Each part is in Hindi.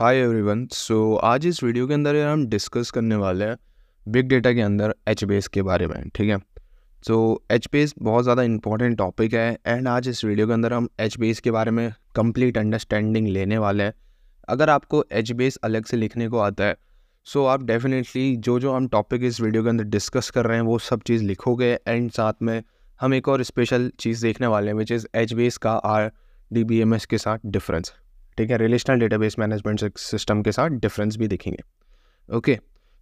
हाय एवरीवन सो आज इस वीडियो के अंदर हम डिस्कस करने वाले हैं बिग डेटा के अंदर एच बेस के बारे में ठीक है तो एच बेस बहुत ज़्यादा इंपॉर्टेंट टॉपिक है एंड आज इस वीडियो के अंदर हम एच बेस के बारे में कंप्लीट अंडरस्टैंडिंग लेने वाले हैं अगर आपको एच बेस अलग से लिखने को आता है सो so आप डेफिनेटली जो जो हम टॉपिक इस वीडियो के अंदर डिस्कस कर रहे हैं वो सब चीज़ लिखोगे एंड साथ में हम एक और स्पेशल चीज़ देखने वाले हैं विच इज़ एच बेस का R D B M S के साथ डिफरेंस ठीक है रिलेशनल डेटाबेस मैनेजमेंट सिस्टम के साथ डिफरेंस भी दिखेंगे ओके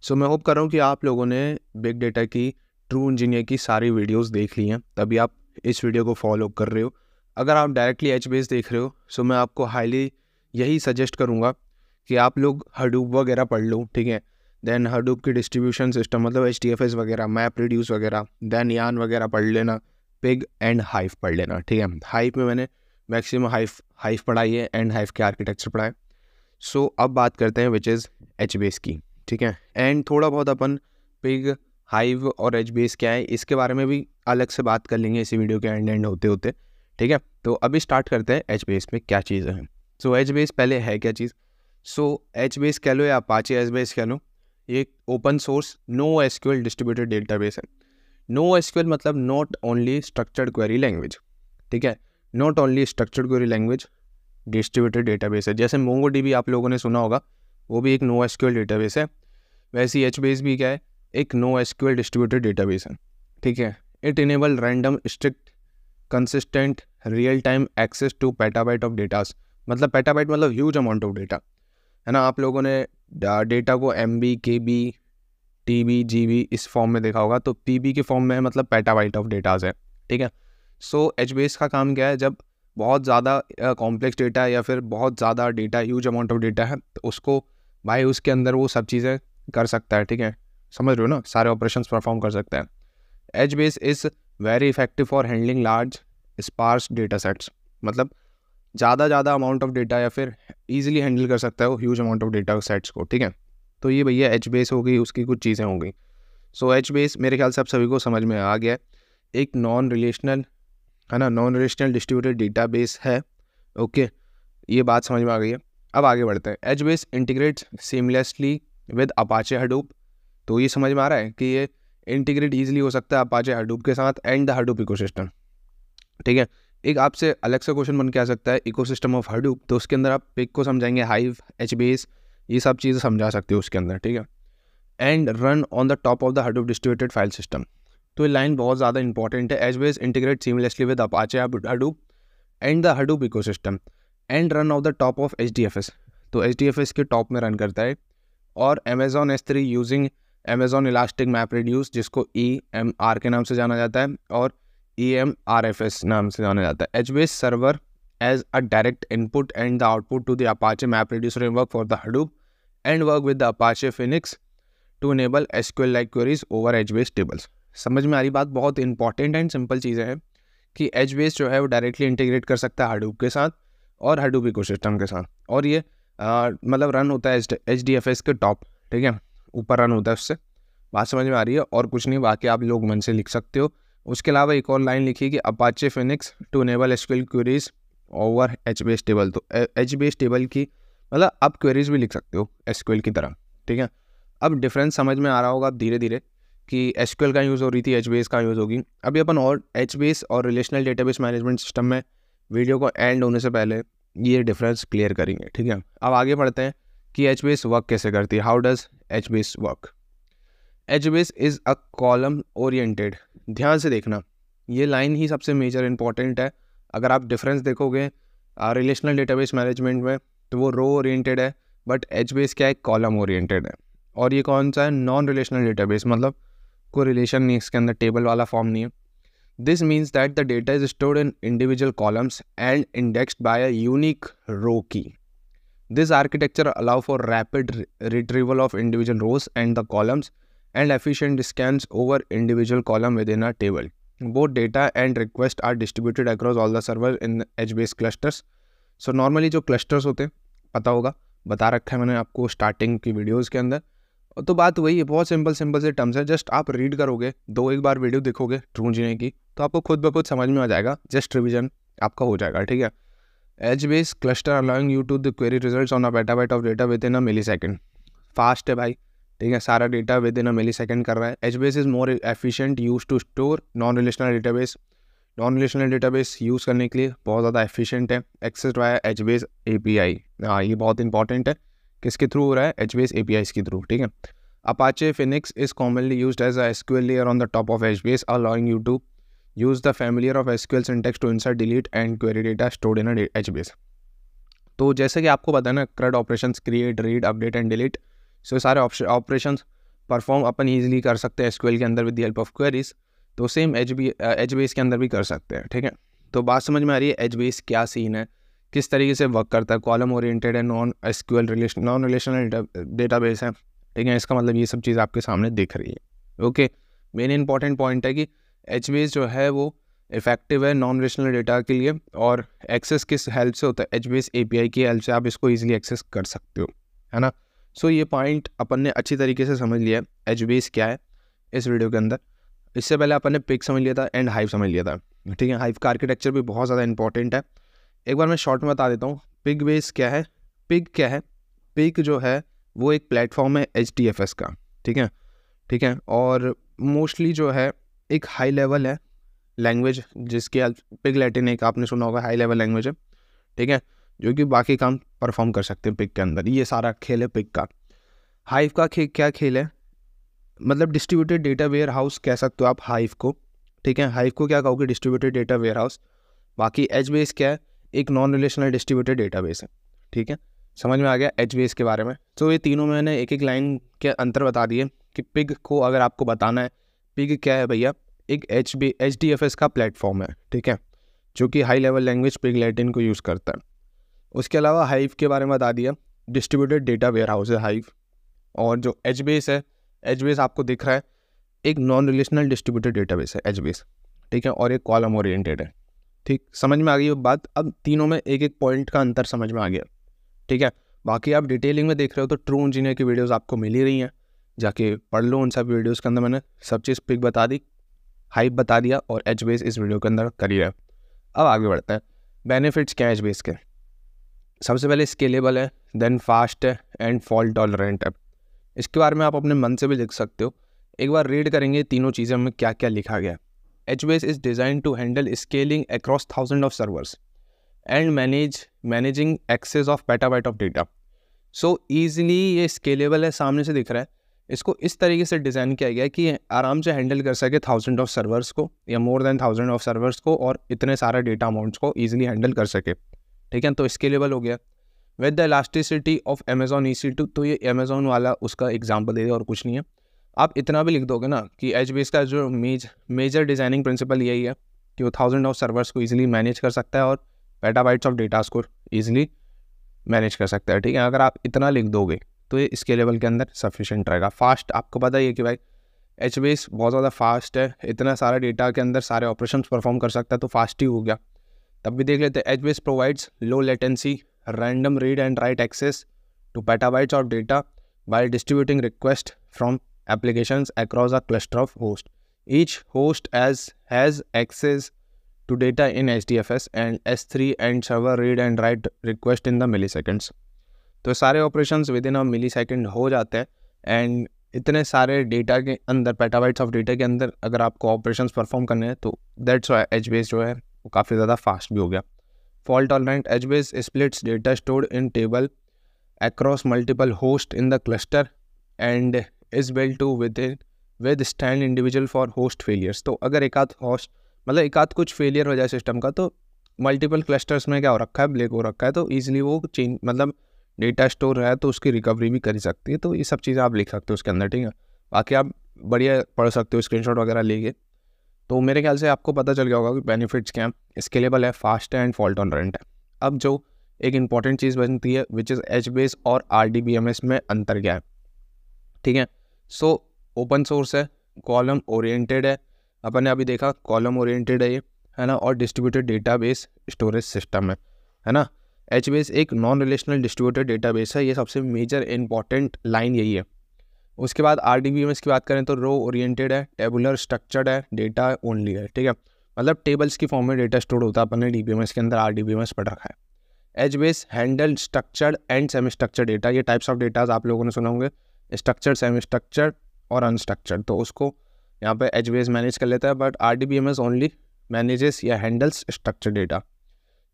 सो मैं होप कर रहा हूँ कि आप लोगों ने बिग डेटा की ट्रू इंजीनियर की सारी वीडियोज़ देख ली हैं तभी आप इस वीडियो को फॉलो कर रहे हो अगर आप डायरेक्टली एच बेस देख रहे हो सो मैं आपको हाईली यही सजेस्ट करूँगा कि आप लोग हडूब वगैरह पढ़ लो ठीक है देन हडूब की डिस्ट्रीब्यूशन सिस्टम मतलब एच डी एफ एस वगैरह मैप रिड्यूस वगैरह देन यान वगैरह पढ़ लेना पिग एंड हाइफ पढ़ लेना ठीक है हाइफ में मैंने मैक्सिमम हाइफ हाइफ पढ़ाई है एंड हाइफ के आर्किटेक्चर पढ़ाए सो so, अब बात करते हैं विच इज़ एच बेस की ठीक है एंड थोड़ा बहुत अपन पिग हाइव और एच बेस क्या है इसके बारे में भी अलग से बात कर लेंगे इसी वीडियो के एंड एंड होते होते ठीक है तो अभी स्टार्ट करते हैं एच बेस में क्या चीज़ें हैं सो एच बेस पहले है क्या चीज़ सो एच बेस कह लो या पाचे एच बेस कह लो ये open source no S Q L distributed data base है नो एस क्यूएल मतलब not only structured query language ठीक है not only structured query language distributed database है जैसे मोंगो डी आप लोगों ने सुना होगा वो भी एक नो एस डेटाबेस है वैसे एच बेस भी क्या है एक नो एस डिस्ट्रीब्यूटेड डेटाबेस है ठीक है it enable random strict consistent real time access to petabyte of datas मतलब पैटाबाइट मतलब ह्यूज अमाउंट ऑफ डेटा है ना आप लोगों ने डेटा को M B K B T B G B इस फॉर्म में देखा होगा तो पी बी के फॉर्म में मतलब पैटाबाइट ऑफ डेटाज है ठीक है सो एच बेस का काम क्या है जब बहुत ज़्यादा कॉम्प्लेक्स डेटा है या फिर बहुत ज़्यादा data huge amount of data है तो उसको भाई उसके अंदर वो सब चीज़ें कर सकता है ठीक है समझ रहे हो ना सारे ऑपरेशन परफॉर्म कर सकता है H HBase is very effective for handling large sparse data sets मतलब ज़्यादा ज़्यादा अमाउंट ऑफ डेटा या फिर ईजिली हैंडल कर सकता है वो huge amount of data sets को ठीक है तो ये भैया एच बेस हो गई उसकी कुछ चीज़ें होंगी सो एच बेस मेरे ख्याल से आप सभी को समझ में आ गया एक नॉन रिलेशनल है ना नॉन रिलेशनल डिस्ट्रीब्यूटेड बेस है ओके ये बात समझ में आ गई है अब आगे बढ़ते हैं HBase integrate seamlessly with Apache Hadoop तो ये समझ में आ रहा है कि ये इंटीग्रेट ईजिली हो सकता है अपाचे हडूप के साथ एंड द हडूप इको ठीक है एक आपसे अलग से क्वेश्चन बन के आ सकता है इको ऑफ हडूप तो उसके अंदर आप पिक को समझाएंगे हाइव एच बेस ये सब चीज़ें समझा सकते हो उसके अंदर ठीक है and run on the top of the Hadoop distributed file system तो ये लाइन बहुत ज़्यादा इंपॉर्टेंट है HBase integrate seamlessly with Apache Hadoop and the Hadoop system and run of the top of H D F S तो एच डी एफ एस के टॉप में रन करता है और Amazon S three using Amazon elastic map reduce जिसको ई एम आर के नाम से जाना जाता है और E M R F S नाम से जाना जाता है H HBase server as a direct input and the output to the Apache map reduce work for the Hadoop and work with the Apache Phoenix to enable S Q L like queries over HBase tables समझ में आ रही बात बहुत इंपॉर्टेंट एंड सिंपल चीज़ें हैं कि एच बेस जो है वो डायरेक्टली इंटीग्रेट कर सकता है हाडूप के साथ और हाडूप इको सिस्टम के साथ और ये मतलब रन होता है एच डी एफ एस के टॉप ठीक है ऊपर रन होता है उससे बात समझ में आ रही है और कुछ नहीं बाकी आप लोग मन से लिख सकते हो उसके अलावा एक और लाइन लिखी कि Apache Phoenix to enable SQL queries over HBase table तो एच बेस टेबल की मतलब आप क्वेरीज भी लिख सकते हो एसक्यूएल की तरह ठीक है अब डिफरेंस समझ में आ रहा होगा आप धीरे धीरे कि एस का यूज़ हो रही थी एच का यूज़ होगी अभी अपन और एच और रिलेशनल बेस मैनेजमेंट सिस्टम में वीडियो को एंड होने से पहले ये डिफरेंस क्लियर करेंगे ठीक है अब आगे बढ़ते हैं कि एच वर्क कैसे करती है how does H work H is a column oriented ध्यान से देखना ये लाइन ही सबसे मेजर इंपॉर्टेंट है अगर आप डिफरेंस देखोगे रिलेशनल बेस मैनेजमेंट में तो वो रो ओरिएंटेड है बट एच क्या है कॉलम ओरिएंटेड है और ये कौन सा है नॉन रिलेशनल डेटाबेस मतलब रिलेशन नहीं इसके अंदर टेबल वाला फॉर्म नहीं है this means that the data is stored in individual columns and indexed by a unique row key this architecture allow for rapid retrieval of individual rows and the columns and efficient scan over individual column within a table both data and request are distributed across all the server in HBase clusters so normally जो क्लस्टर्स होते हैं पता होगा बता रखा है मैंने आपको स्टार्टिंग की वीडियोज़ के अंदर तो बात वही है बहुत सिंपल सिंपल से टर्म्स है जस्ट आप रीड करोगे दो एक बार वीडियो देखोगे ट्रू जीने की तो आपको खुद ब खुद समझ में आ जाएगा जस्ट रिविजन आपका हो जाएगा ठीक है H HBase cluster allowing you to the query result on a beta bet of data within a millisecond fast है भाई ठीक है सारा data within a millisecond कर रहा है H HBase is more efficient use to store non relational data base non relational base use करने के लिए बहुत ज़्यादा एफिशियंट है access via HBase A P I हाँ ये बहुत इंपॉर्टेंट है किसके थ्रू हो रहा है H B S A P I के थ्रू ठीक है Apache Phoenix is commonly use as a SQL layer on the top of H B S allowing you to use the familiar of SQL syntax to insert delete and query data stored in H B S तो जैसे कि आपको पता है ना CRUD operation create read update and delete so सारे ऑपरेशन परफॉर्म अपन ईजिली कर सकते हैं एसक्यूएल के अंदर with the help of queries तो same H B H B S के अंदर भी कर सकते हैं ठीक है तो बात समझ में आ रही है एच बी एस क्या सीन है किस तरीके से वर्क करता है कॉलम ओरिएंटेड है non S relation non relational database है ठीक है इसका मतलब ये सब चीज़ आपके सामने दिख रही है ओके मेन इंपॉर्टेंट पॉइंट है कि एच जो है वो इफेक्टिव है नॉन रिलेशनल डेटा के लिए और एक्सेस किस हेल्प से होता है एच बेस ए की हेल्प से आप इसको ईजिली एक्सेस कर सकते हो है ना सो so, ये पॉइंट अपन ने अच्छी तरीके से समझ लिया है एच बेस क्या है इस वीडियो के अंदर इससे पहले अपन ने पिक समझ लिया था एंड हाइव समझ लिया था ठीक है हाइव का आर्किटेक्चर भी बहुत ज़्यादा इंपॉर्टेंट है एक बार मैं शॉर्ट में बता देता हूँ पिग बेस क्या है पिग क्या है पिग जो है वो एक प्लेटफॉर्म है एच एफ एस का ठीक है ठीक है और मोस्टली जो है एक हाई लेवल है लैंग्वेज जिसके पिग लैटिन एक आपने सुना होगा हाई लेवल लैंग्वेज है ठीक है जो कि बाकी काम परफॉर्म कर सकते हैं पिक के अंदर ये सारा खेल है पिक का हाइव का खे, क्या खेल है मतलब डिस्ट्रीब्यूटेड डेटा वेयर हाउस कह सकते हो आप हाइव को ठीक है हाइव को क्या कहोगे डिस्ट्रीब्यूटेड डेटा वेयर हाउस बाकी एच बेस क्या है एक नॉन रिलेशनल डिस्ट्रीब्यूटेड डेटाबेस है ठीक है समझ में आ गया एच के बारे में तो ये तीनों मैंने एक एक लाइन के अंतर बता दिए कि पिग को अगर आपको बताना है पिग क्या है भैया एक H B H D F S का प्लेटफॉर्म है ठीक है जो कि high level language Pig Latin को यूज़ करता है उसके अलावा हाइव के बारे में बता दिया डिस्ट्रीब्यूटेड डेटा वेयर हाउस है हाइव और जो एच बेस है एच बेस आपको दिख रहा है एक नॉन रिलेशनल डिस्ट्रीब्यूटेड डेटाबेस है एच बेस ठीक है और एक कॉलम ओरिएंटेड है ठीक समझ में आ गई वो बात अब तीनों में एक एक पॉइंट का अंतर समझ में आ गया ठीक है बाकी आप डिटेलिंग में देख रहे हो तो ट्रू इंजीनियर की वीडियोज़ आपको मिल ही रही हैं जाके पढ़ लो उन सब वीडियोज़ के अंदर मैंने सब चीज़ पिक बता दी हाइप बता दिया और एच बेस इस वीडियो के अंदर करी है अब आगे बढ़ते हैं बेनिफिट्स क्या है एच बेस के सबसे पहले स्केलेबल है देन फास्ट है एंड फॉल्ट टॉलरेंट है इसके बारे में आप अपने मन से भी लिख सकते हो एक बार रीड करेंगे तीनों चीज़ें में क्या क्या लिखा गया HBase is designed to handle scaling across thousands of servers and manage managing access of petabyte of data. So easily ये स्केलेबल है सामने से दिख रहा है इसको इस तरीके से डिज़ाइन किया गया कि आराम से हैंडल कर सके थाउजेंड ऑफ सर्वर्स को या more than thousand of servers को और इतने सारे डेटा अमाउंट्स को ईजिली हैंडल कर सके ठीक है तो स्केलेबल हो गया with the elasticity of Amazon E C two तो ये अमेजोन वाला उसका एग्जाम्पल दे दिया और कुछ नहीं है आप इतना भी लिख दोगे ना कि एच का जो मेज मेजर डिज़ाइनिंग प्रिंसिपल यही है कि वो थाउजेंड ऑफ सर्वर्स को ईजिली मैनेज कर सकता है और बाइट्स ऑफ डेटास को ईजिली मैनेज कर सकता है ठीक है अगर आप इतना लिख दोगे तो ये स्केलेबल के अंदर सफिशेंट रहेगा फास्ट आपको पता ही है कि भाई एच बहुत ज़्यादा फास्ट है इतना सारा डेटा के अंदर सारे ऑपरेशन परफॉर्म कर सकता है तो फास्ट ही हो गया तब भी देख लेते हैं H provides low latency random read and write access to petabytes of data by distributing request from applications across a cluster of hosts. Each host has, has access to data in HDFS and S3 and server read and write request in the milliseconds. तो सारे operations within a millisecond हो जाते हैं एंड इतने सारे डेटा के अंदर पेटाबाइट्स ऑफ डेटा के अंदर अगर आपको ऑपरेशंस परफॉर्म करने हैं तो दैट्स वाई एच बेस जो है वो काफ़ी ज़्यादा फास्ट भी हो गया fault tolerant H base splits data stored in table across multiple hosts in the cluster and is well to within withstand individual for host failures तो अगर एक आध होस्ट मतलब एक आध कुछ फेलियर हो जाए सिस्टम का तो मल्टीपल क्लस्टर्स में क्या हो रखा है ब्लैक हो रखा है तो ईजिली वो चेंज मतलब डेटा स्टोर है तो उसकी रिकवरी भी कर सकती है तो ये सब चीज़ें आप लिख सकते हो उसके अंदर ठीक है बाकी आप बढ़िया पढ़ सकते हो शॉट वगैरह लेके तो मेरे ख्याल से आपको पता चल गया होगा कि बेनिफिट्स क्या है स्केलेबल है फास्ट है एंड फॉल्ट ऑनरेंट है अब जो एक इंपॉर्टेंट चीज़ बनती है विच इज़ एच बेस और R D B M S में अंतर क्या है ठीक है सो ओपन सोर्स है कॉलम ओरिएंटेड है अपन ने अभी देखा कॉलम ओरिएंटेड है ये है ना और डिस्ट्रीब्यूटेड डेटाबेस स्टोरेज सिस्टम है है ना एच बेस एक नॉन रिलेशनल डिस्ट्रीब्यूटेड डेटाबेस है ये सबसे मेजर इंपॉर्टेंट लाइन यही है उसके बाद आर डी बी एस की बात करें तो रो ओरिएंटेड है टेबुलर स्ट्रक्चर्ड है डेटा ओनली है ठीक है मतलब टेबल्स की फॉर्म में डेटा स्टोर होता है अपने डी बी एम एस के अंदर R D B M S पढ़ रखा है H base handle structured and semi structured data ये टाइप्स ऑफ डेटाज आप लोगों ने सुना होंगे स्ट्रक्चर सेमी स्ट्रक्चर और अनस्ट्रक्चर तो उसको यहाँ पे एच बेस मैनेज कर लेता है but R D B M S only manages या handles structure data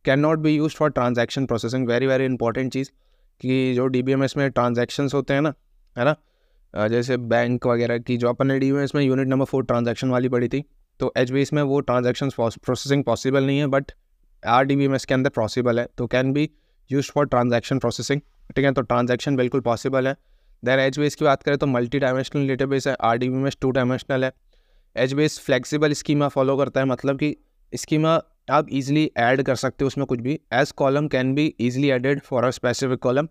can not be use for transaction processing very very important चीज़ कि जो डी बी एम एस में ट्रांजेक्शन होते हैं ना है ना जैसे बैंक वगैरह की जो अपन ने डी बी एम एस में यूनिट नंबर फोर ट्रांजेक्शन वाली पड़ी थी तो एच बी एस में वो ट्रांजेक्शन प्रोसेसिंग पॉसिबल नहीं है but R D B M S के अंदर पॉसिबल है तो can be use for transaction processing ठीक है तो ट्रांजेक्शन बिल्कुल पॉसिबल है देन एच बेस की बात करें तो मल्टी डायमेंशनल डेटाबेस है आर डी बी में टू डायमेंशनल है H base flexible schema follow करता है मतलब कि स्कीमा आप इजीली ऐड कर सकते हो उसमें कुछ भी as column can be easily added for a specific column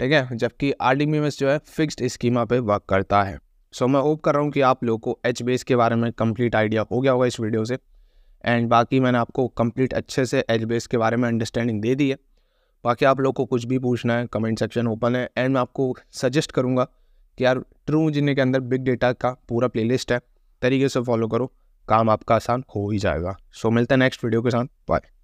ठीक है जबकि आर डी जो है फिक्स्ड स्कीमा पे वर्क करता है सो so, मैं होप कर रहा हूँ कि आप लोग को एच बेस के बारे में कंप्लीट आइडिया हो गया होगा इस वीडियो से एंड बाकी मैंने आपको कंप्लीट अच्छे से एच बेस के बारे में अंडरस्टैंडिंग दे दी है बाकी आप लोग को कुछ भी पूछना है कमेंट सेक्शन ओपन है एंड मैं आपको सजेस्ट करूँगा कि यार ट्रू इंजीनियर के अंदर बिग डेटा का पूरा प्लेलिस्ट है तरीके से फॉलो करो काम आपका आसान हो ही जाएगा सो मिलता है नेक्स्ट वीडियो के साथ बाय